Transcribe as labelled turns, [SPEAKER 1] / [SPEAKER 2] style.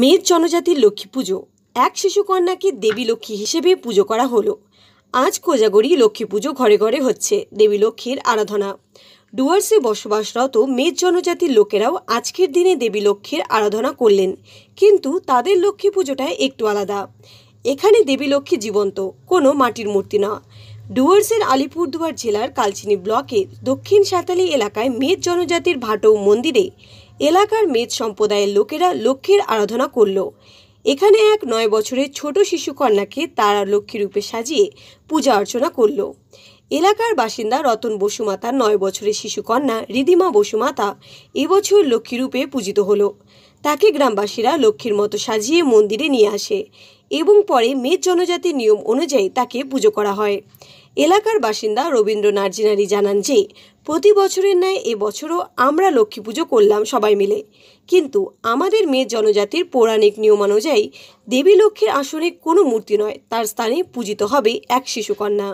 [SPEAKER 1] মেয়ের জনজাতির লক্ষ্মী পুজো এক শিশুকন্যাকে দেবী লক্ষ্মী হিসেবে পুজো করা হলো আজ কোজাগরি লক্ষ্মী পুজো ঘরে ঘরে হচ্ছে দেবী লক্ষ্মীর আরাধনা ডুয়ার্সে বসবাসরত মেজ জনজাতির লোকেরাও আজকের দিনে দেবী লক্ষ্মীর আরাধনা করলেন কিন্তু তাদের লক্ষ্মী পুজোটা একটু আলাদা এখানে দেবী লক্ষ্মী জীবন্ত কোনো মাটির মূর্তি না ডুয়ার্সের আলিপুরদুয়ার জেলার কালচিনি ব্লকে দক্ষিণ সাঁতালি এলাকায় মেজ জনজাতির ভাটৌ মন্দিরে এলাকার মেদ সম্প্রদায়ের লোকেরা লক্ষ্মীর আরাধনা করল এখানে এক নয় বছরের ছোট শিশু কন্যাকে তারা লক্ষ্মী রূপে সাজিয়ে পূজা অর্চনা করল এলাকার বাসিন্দা রতন বসুমাতা নয় বছরের শিশুকন্যা রিদিমা বসুমাতা এবছর লক্ষ্মীরূপে পূজিত হল তাকে গ্রামবাসীরা লক্ষ্মীর মতো সাজিয়ে মন্দিরে নিয়ে আসে এবং পরে মেদ জনজাতির নিয়ম অনুযায়ী তাকে পুজো করা হয় এলাকার বাসিন্দা রবীন্দ্র নার্জিনারি জানান যে প্রতি বছরের ন্যায় এবছরও আমরা লক্ষ্মী পুজো করলাম সবাই মিলে কিন্তু আমাদের মেয়ে জনজাতির পৌরাণিক নিয়মানুযায়ী দেবী লক্ষ্মীর আসনে কোনো মূর্তি নয় তার স্থানে পূজিত হবে এক শিশুকন্যা